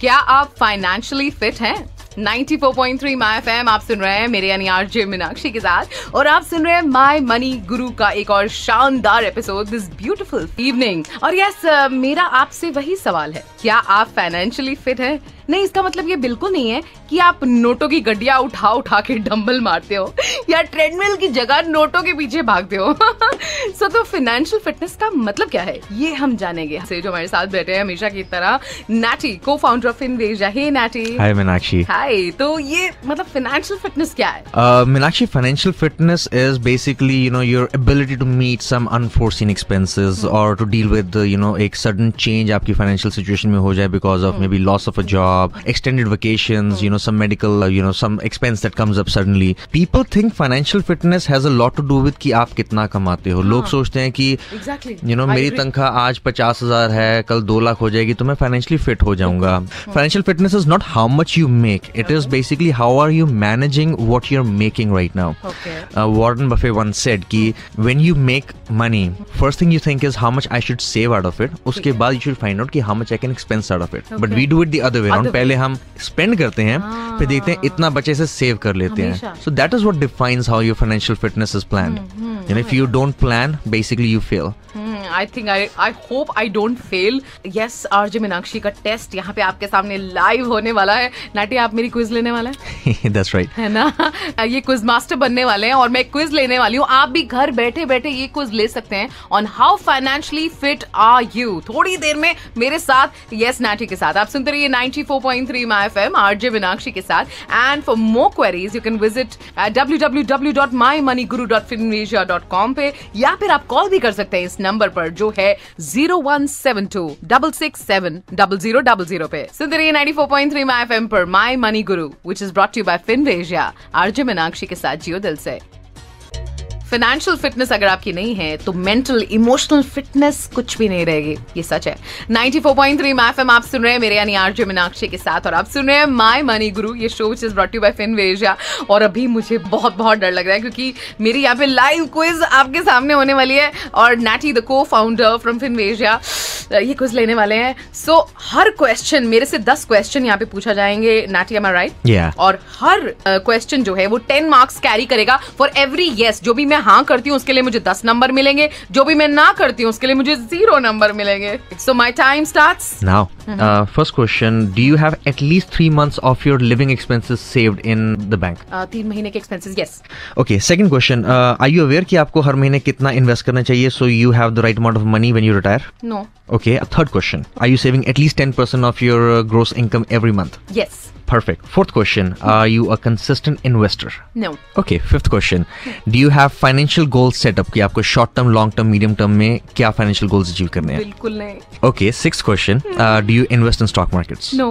क्या आप financially fit हैं 94.3 माय एफएम आप सुन रहे हैं मेरे यानी आरजे मीनाक्षी के साथ और आप सुन रहे हैं माय मनी गुरु का एक और शानदार एपिसोड दिस ब्यूटीफुल इवनिंग और यस मेरा आपसे वही सवाल है क्या आप फाइनेंशियली फिट हैं नहीं इसका मतलब ये बिल्कुल नहीं है कि आप नोटों की गड्डिया उठा उठा के डम्बल मारते हो या ट्रेडमिल की जगह नोटों के पीछे भागते हो सो तो फाइनेंशियल फिटनेस का मतलब क्या है ये हम जानेंगे से जो हमारे साथ बैठे हैं हमेशा की तरह नाटी को फाउंडर ऑफ इनवेजा हे नाटी हाय मीनाक्षी हाय तो ये मतलब फाइनेंशियल फिटनेस क्या है Meenakshi financial fitness is basically you know your ability to meet some unforeseen expenses और to deal with you know एक सडन चेंज आपकी फाइनेंशियल सिचुएशन में हो जाए because of maybe loss of a job job, extended vacations, you know, some medical, uh, you know, some expense that comes up suddenly. People think financial fitness has a lot to do with कि आप कितना कमाते हो लोग सोचते हैं कि you know मेरी तनख्वाह आज पचास हजार है कल दो लाख हो जाएगी तो मैं फाइनेंशियली फिट हो जाऊंगा financial fitness is not how much you make it is basically how are you managing what you are making right now Warren Buffett once said कि when you make money first thing you think is how much I should save out of it उसके बाद you should find out कि how much I can expense out of it but we do it the other way तो पहले हम spend करते हैं फिर हाँ। देखते हैं इतना बचे से सेव कर लेते हैं so that is what define how your financial fitness is plan if you don't plan basically you fail I think I I hope I don't fail yes R J Meenakshi का टेस्ट यहाँ पे आपके सामने live होने वाला है नाटी आप मेरी क्विज लेने वाला है That's right. है ना ये क्विज मास्टर बनने वाले हैं और मैं क्विज लेने वाली हूँ आप भी घर बैठे बैठे ये क्विज ले सकते हैं on how financially fit are you थोड़ी देर में मेरे साथ यस yes, नाटी के साथ आप सुनते रहिए ninety four point three my F M R J Meenakshi के साथ and for more queries you can visit W W W dot my money Guru dot fin dot com पे या फिर आप कॉल भी कर सकते हैं इस नंबर पर नंबर जो है zero one seven two double six seven double zero double zero पे सुनते nine four point three my F M पर my money Guru which is brought you by Finvasia RJ Meenakshi के साथ जियो दिल से फाइनेंशियल फिटनेस अगर आपकी नहीं है तो मेंटल इमोशनल फिटनेस कुछ भी नहीं रहेगी ये सच है 94.3 फोर पॉइंट आप सुन रहे हैं मेरे यानी आरजे मीनाक्षी के साथ और आप सुन रहे हैं माय मनी गुरु ये show which is brought you by Finvasia और अभी मुझे बहुत बहुत डर लग रहा है क्योंकि मेरी यहाँ पे लाइव क्विज आपके सामने होने वाली है और नैटी the co-founder from Finvasia ये क्विज लेने वाले हैं सो so, हर क्वेश्चन मेरे से दस क्वेश्चन यहाँ पे पूछा जाएंगे नाटी एम राइट और हर क्वेश्चन uh, जो है वो टेन मार्क्स कैरी करेगा फॉर एवरी येस जो भी मैं मैं हाँ करती हूँ उसके लिए मुझे दस नंबर मिलेंगे जो भी मैं ना करती हूँ उसके लिए मुझे जीरो नंबर मिलेंगे so my time start now first question do you have at least three month of your living expenses saved in the bank तीन महीने के expenses yes okay second question are you aware कि आपको हर महीने कितना invest करना चाहिए so you have the right amount of money when you retire no okay third question are you saving at least ten percent of your gross income every month yes Perfect. Fourth question Are you a consistent investor? No. Okay. Fifth question Do you have financial goals set up? कि आपको short term, long term, medium term में क्या financial goals achieve करने हैं? बिल्कुल नहीं. Okay. Sixth question uh, Do you invest in stock markets? No.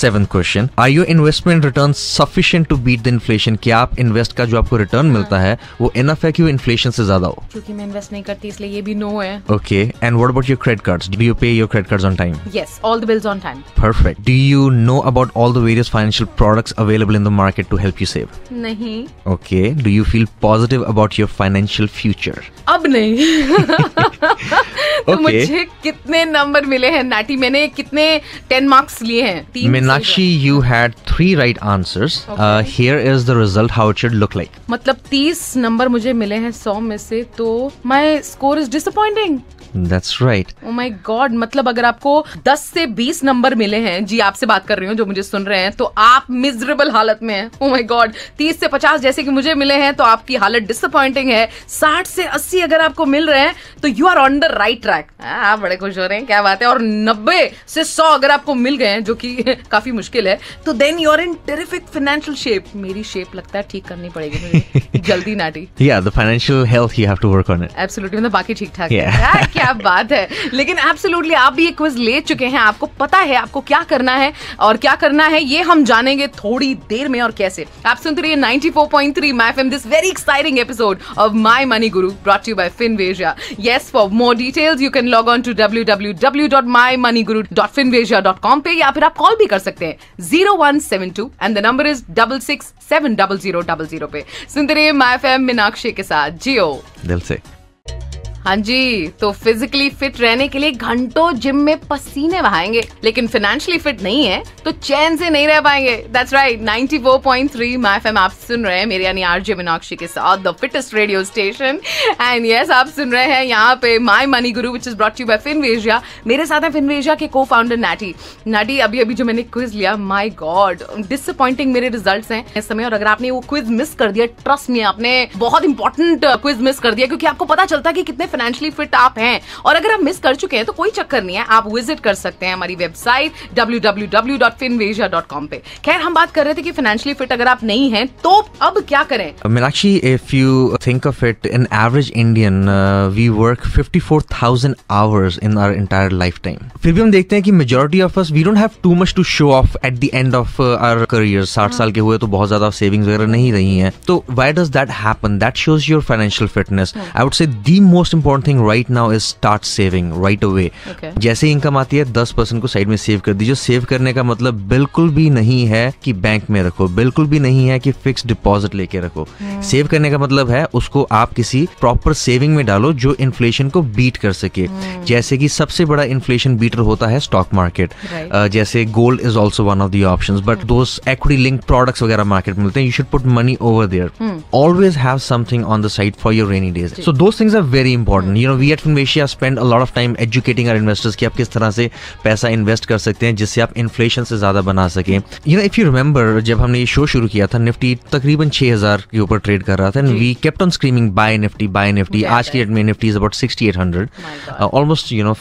Seventh question Are your investment returns sufficient to beat the inflation? क्या आप invest का जो आपको return मिलता है वो enough है कि वो inflation से ज़्यादा हो? क्योंकि मैं invest नहीं करती इसलिए ये भी no है. Okay. And what about your credit cards? Do you pay your credit cards on time? Yes. All the bills on time. Perfect. Do you know about all the various financial products available in the market to help you save? Nahi. Okay. Do you feel positive about your financial future? अब नहीं तो मुझे कितने number मिले हैं नाटी मैंने कितने ten marks लिए हैं Meenakshi you had three right answers here is the result how it should look like मतलब तीस नंबर मुझे मिले हैं सौ में से तो my score is disappointing That's right. Oh my God, मतलब अगर आपको 10 से 20 नंबर मिले हैं जी आपसे बात कर रही हूँ जो मुझे सुन रहे हैं तो तो आप मिजरेबल हालत में हैं माय oh गॉड तीस से पचास जैसे कि मुझे मिले हैं तो आपकी हालत डिसअपॉइंटिंग है साठ से अस्सी अगर आपको मिल रहे हैं तो you are on the right track आप बड़े खुश हो रहे हैं क्या बात है और नब्बे से सौ अगर आपको मिल गए हैं जो कि काफी मुश्किल है तो then you are in terrific financial shape मेरी शेप लगता है ठीक करनी पड़ेगी मुझे जल्दी नाटी या the financial health you have to work on it absolutely मतलब बाकी ठीक ठाक है हाँ, क्या बात है लेकिन एब्सोल्युटली आप भी एक क्विज ले चुके हैं आपको पता है आपको क्या करना है और क्या करना है ये हम जानेंगे थोड़ी देर में और कैसे आप सुनते रहिए 94.3 my FM this very exciting episode of my money Guru brought you by Finvasia yes for more you can log on to W W For more details, you can log on dot com पे या फिर आप call भी कर सकते हैं zero one seven two and the number is double six seven double zero double zero पे सुनते रहिए माई एफ एम मीनाक्षी के साथ जियो दिल से हाँ जी तो फिजिकली फिट रहने के लिए घंटों जिम में पसीने बहाएंगे लेकिन फाइनेंशियली फिट नहीं है तो चैन से नहीं रह पाएंगे दैट्स राइट 94.3 माय एफएम आप सुन रहे हैं मेरे यानी आरजे मीनाक्षी के साथ the fittest radio station and yes आप सुन रहे हैं यहाँ पे my money Guru which is brought you by Finvasia मेरे साथ है फिनवेजिया के को फाउंडर नाटी नाटी अभी अभी जो मैंने क्विज लिया माई गॉड डिसअपॉइंटिंग मेरे रिजल्ट हैं इस समय और अगर आपने वो क्विज मिस कर दिया ट्रस्ट में आपने बहुत इंपॉर्टेंट क्विज मिस कर दिया क्योंकि आपको पता चलता है कि कितने फाइनेंशियली फिट आप हैं और अगर आप मिस कर चुके हैं तो कोई चक्कर नहीं है आप विजिट कर सकते हैं हमारी वेबसाइट www.finveja.com पे खैर हम बात कर रहे थे कि फाइनेंशियली फिट अगर आप नहीं हैं तो अब क्या करें Meenakshi if you think of it in average Indian we work 54000 hours in our entire life time फिर भी हम देखते हैं कि majority of us we don't have too much to show off at the end of our career 60 साल के हुए तो बहुत ज्यादा सेविंग्स वगैरह नहीं रही हैं तो why does that happen that shows your financial fitness I would say the most important thing right now is start saving right away जैसे इनकम आती है दस परसेंट को साइड में सेव कर दीजिए सेव करने का मतलब बिल्कुल भी नहीं है कि बैंक में रखो बिल्कुल भी नहीं है कि फिक्स डिपॉजिट लेके रखो सेव हम्म। करने का मतलब है उसको आप किसी प्रॉपर सेविंग में डालो जो इन्फ्लेशन को बीट कर सके हम्म। जैसे कि सबसे बड़ा इन्फ्लेशन बीटर होता है स्टॉक मार्केट जैसे gold is also one of the option but though equity link products वगैरह मार्केट मिलते हैं you should put money over there always have something on the side for your rainy days so two things are very important you know we at Finvasia spend a lot of time educating our investors कि आप किस तरह से पैसा invest कर सकते हैं जिससे आप इन्फ्लेशन से ज़्यादा बना सकें you know if you remember जब हमने ये शो शुरू किया था निफ्टी तकरीबन छह हज़ार के ऊपर ट्रेड कर रहा था and we kept on screaming buy Nifty buy Nifty आज की डेट में Nifty is about sixty eight hundred almost you know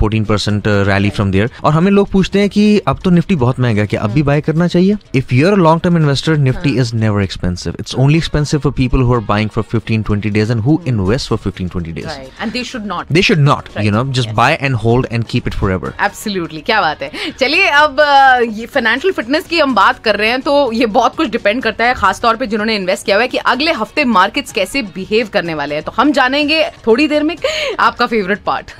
fourteen percent rally from there और हमें लोग पूछते हैं कि अब तो निफ्टी बहुत महंगा क्या अब भी बाय करना चाहिए if you are long term investor Nifty is never expensive it's only expensive for people who are buying for fifteen twenty days and who invest for fifteen twenty days is right. and they should not they should not right. you know just yes. buy and hold and keep it forever absolutely क्या बात है चलिए अब ये financial fitness की हम बात कर रहे हैं तो ये बहुत कुछ डिपेंड करता है खास तौर पे जिन्होंने इन्वेस्ट किया हुआ है कि अगले हफ्ते मार्केट्स कैसे बिहेव करने वाले हैं तो हम जानेंगे थोड़ी देर में आपका favourite part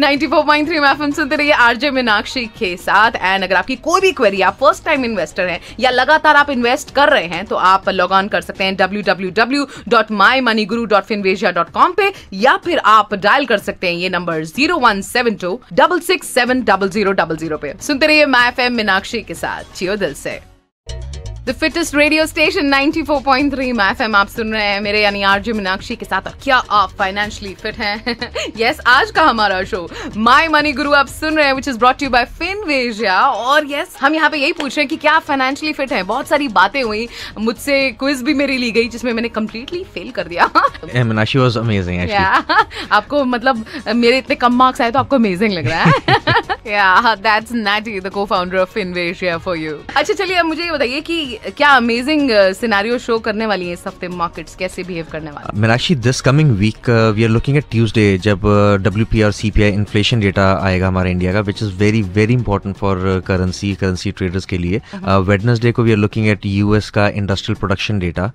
ninety four point three सुनते रहिए आरजे मीनाक्षी के साथ एंड अगर आपकी कोई भी क्वेरी आप फर्स्ट टाइम इन्वेस्टर हैं या लगातार आप इन्वेस्ट कर रहे हैं तो आप लॉग ऑन कर सकते हैं W W W dot my money Guru dot Finvasia dot com Instagram पे या फिर आप डायल कर सकते हैं ये number zero one seven two double six seven double zero double zero पे सुनते रहिए मैफ एफ एम मीनाक्षी के साथ चियो दिल से the fittest radio station 94.3 FM आप सुन रहे हैं मेरे यानी आरजे मीनाक्षी के साथ क्या आप फाइनेंशियली फिट हैं यस आज का हमारा शो माय मनी गुरु आप सुन रहे हैं which is brought you by Finvasia और यस yes, हम यहाँ पे यही पूछ रहे हैं कि क्या फाइनेंशियली फिट हैं बहुत सारी बातें हुई मुझसे क्विज भी मेरी ली गई जिसमें मैंने कंप्लीटली फेल कर दिया मीनाक्षी वाज अमेजिंग आपको मतलब मेरे इतने कम मार्क्स आए तो आपको अमेजिंग लग रहा है या दैट्स नैटी द को founder of Finvasia for you अच्छा चलिए अब मुझे ये बताइए कि क्या अमेजिंग सिनेरियो शो करने वाली है इस हफ्ते मार्केट्स कैसे बिहेव करने वाले Meenakshi this coming week we are looking at Tuesday जब W P R C P I inflation data आएगा हमारे इंडिया का which is very very important for currency currency traders के लिए वेडनेसडे uh-huh. uh, को we are looking at US का industrial production data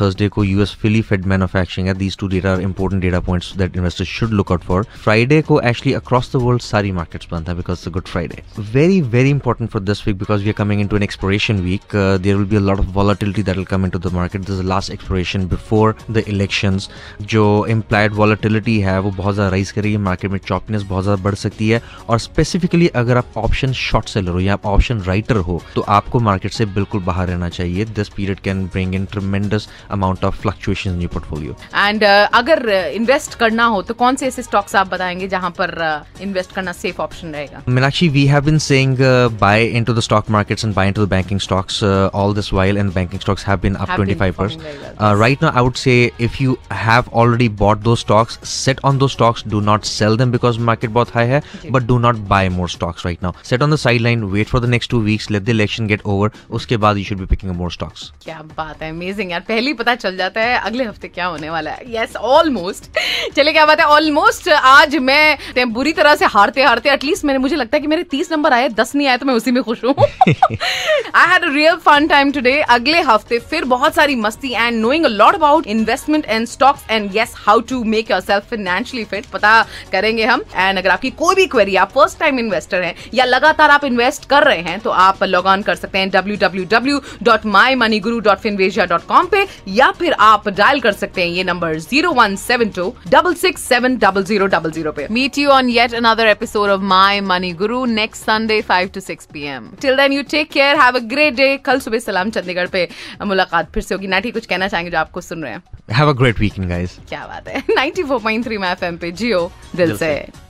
Thursday को US Philly Fed manufacturing है these two data are important data points that investors should look out for Friday को actually across the world सारी markets बंद है because good Friday very very important for this week because we are coming into an exploration week there there will be a lot of volatility that will come into the market this is the last exploration before the elections जो implied volatility है वो बहुत ज़्यादा rise करेगी market में चॉपनेस बहुत ज़्यादा बढ़ सकती है और स्पेसिफिकली अगर आप ऑप्शन शॉर्ट सेलर हो या आप ऑप्शन राइटर हो तो आपको मार्केट से बिल्कुल बाहर रहना चाहिए this period can bring in tremendous amount of fluctuation in portfolio and अगर इन्वेस्ट uh, करना हो तो कौन से ऐसे स्टॉक्स आप बताएंगे जहां पर इन्वेस्ट uh, करना सेफ ऑप्शन रहेगा Meenakshi we have been saying buy into the stock markets and buy into the banking stocks all all this while and banking stocks have been up have 25%. Been uh, right now, I would say if you have already bought those stocks, sit on those stocks. Do not sell them because market both high hai, but do not buy more stocks right now. Sit on the sideline, wait for the next two weeks, let the election get over. Uske baad you should be picking up more stocks. क्या बात है amazing यार पहले ही पता चल जाता है अगले हफ्ते क्या होने वाला है. Yes, almost. चले क्या बात है ऑलमोस्ट आज मैं बुरी तरह से हारते हारते एटलीस्ट मैंने मुझे लगता है कि मेरे तीस नंबर आए दस नहीं आए तो मैं उसी में खुश हूँ I had real fun time today अगले हफ्ते फिर बहुत सारी मस्ती and knowing lot about investment and stocks and yes how to make yourself financially fit पता करेंगे हम एंड अगर आपकी कोई भी क्वेरी आप फर्स्ट टाइम इन्वेस्टर हैं या लगातार आप इन्वेस्ट कर रहे हैं तो आप लॉग ऑन कर सकते हैं W W W dot my money Guru dot Finvasia dot com पे या फिर आप डायल कर सकते हैं ये number zero one seven two double six seven double zero double zero पे meet you on yet another episode of my money Guru next Sunday five to six P M till then you take care have a great day कल सुबह सलाम चंडीगढ़ पे मुलाकात फिर से होगी नाटी कुछ कहना चाहेंगे जो आपको सुन रहे हैं have a great weekend guys क्या बात है 94.3 एफएम पे जियो दिल, दिल से, से।